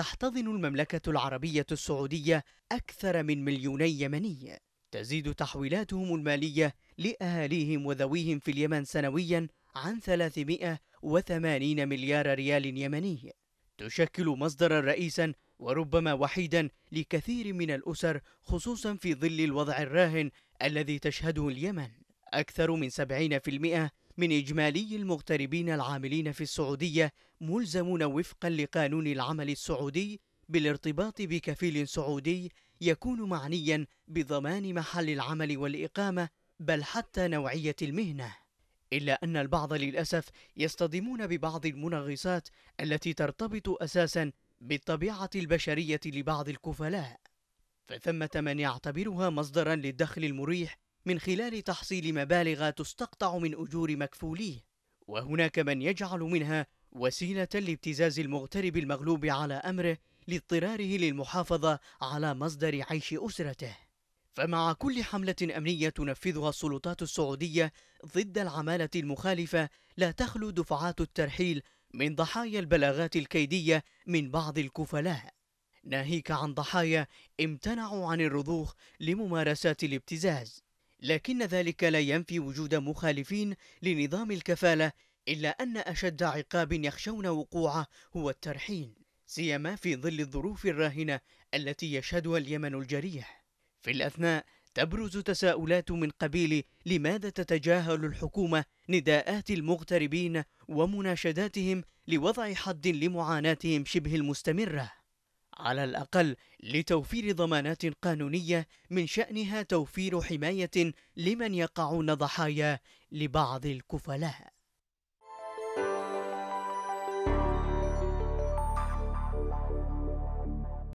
تحتضن المملكة العربية السعودية أكثر من مليوني يمني تزيد تحويلاتهم المالية لأهاليهم وذويهم في اليمن سنويا عن 380 مليار ريال يمني تشكل مصدرا رئيسا وربما وحيدا لكثير من الأسر خصوصا في ظل الوضع الراهن الذي تشهده اليمن أكثر من 70% من إجمالي المغتربين العاملين في السعودية ملزمون وفقا لقانون العمل السعودي بالارتباط بكفيل سعودي يكون معنيا بضمان محل العمل والإقامة بل حتى نوعية المهنة إلا أن البعض للأسف يصطدمون ببعض المنغصات التي ترتبط أساسا بالطبيعة البشرية لبعض الكفلاء فثمة من يعتبرها مصدرا للدخل المريح من خلال تحصيل مبالغ تستقطع من أجور مكفوليه وهناك من يجعل منها وسيلة لابتزاز المغترب المغلوب على أمره لاضطراره للمحافظة على مصدر عيش أسرته فمع كل حملة أمنية تنفذها السلطات السعودية ضد العمالة المخالفة لا تخلو دفعات الترحيل من ضحايا البلاغات الكيدية من بعض الكفلاء ناهيك عن ضحايا امتنعوا عن الرضوخ لممارسات الابتزاز لكن ذلك لا ينفي وجود مخالفين لنظام الكفالة إلا أن أشد عقاب يخشون وقوعه هو الترحيل سيما في ظل الظروف الراهنة التي يشهدها اليمن الجريح في الأثناء تبرز تساؤلات من قبيل لماذا تتجاهل الحكومة نداءات المغتربين ومناشداتهم لوضع حد لمعاناتهم شبه المستمره على الأقل لتوفير ضمانات قانونية من شأنها توفير حماية لمن يقعون ضحايا لبعض الكفلاء